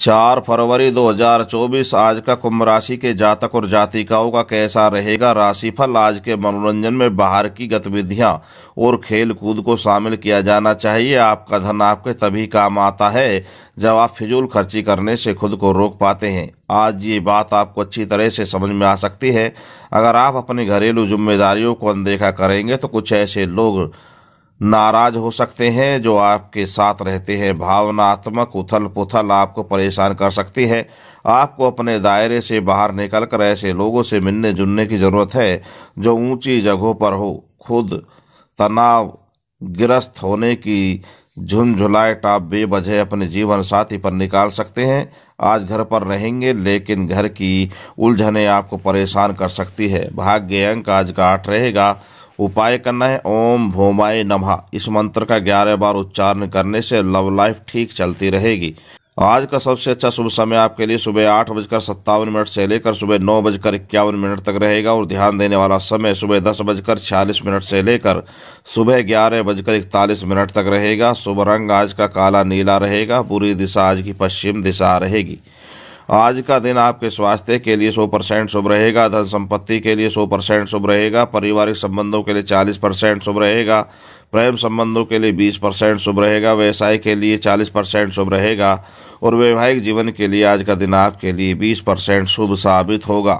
चार फरवरी 2024 आज का कुंभ राशि के जातक और जातिकाओं का कैसा रहेगा राशिफल आज के मनोरंजन में बाहर की गतिविधियां और खेल कूद को शामिल किया जाना चाहिए आपका धन आपके तभी काम आता है जब आप फिजूल खर्ची करने से खुद को रोक पाते हैं आज ये बात आपको अच्छी तरह से समझ में आ सकती है अगर आप अपनी घरेलू जिम्मेदारियों को अनदेखा करेंगे तो कुछ ऐसे लोग नाराज हो सकते हैं जो आपके साथ रहते हैं भावनात्मक उथल पुथल आपको परेशान कर सकती है आपको अपने दायरे से बाहर निकलकर ऐसे लोगों से मिलने जुलने की ज़रूरत है जो ऊंची जगहों पर हो खुद तनाव ग्रस्त होने की झुंझुलाए टाप बेबजह अपने जीवन साथी पर निकाल सकते हैं आज घर पर रहेंगे लेकिन घर की उलझने आपको परेशान कर सकती है भाग्य अंक आज का आठ रहेगा उपाय करना है ओम भोमाए नभा इस मंत्र का ग्यारह बार उच्चारण करने से लव लाइफ ठीक चलती रहेगी आज का सबसे अच्छा शुभ समय आपके लिए सुबह आठ बजकर सत्तावन मिनट से लेकर सुबह नौ बजकर इक्यावन मिनट तक रहेगा और ध्यान देने वाला समय सुबह दस बजकर छियालीस मिनट से लेकर सुबह ग्यारह बजकर इकतालीस मिनट तक रहेगा शुभ रंग आज का काला नीला रहेगा पूरी दिशा आज की पश्चिम दिशा रहेगी आज का दिन आपके स्वास्थ्य के लिए सौ परसेंट शुभ रहेगा धन संपत्ति के लिए सौ परसेंट शुभ रहेगा पारिवारिक संबंधों के लिए चालीस परसेंट शुभ रहेगा प्रेम संबंधों के लिए बीस परसेंट शुभ रहेगा व्यवसाय के लिए चालीस परसेंट शुभ रहेगा और वैवाहिक जीवन के लिए आज का दिन आपके लिए बीस परसेंट शुभ साबित होगा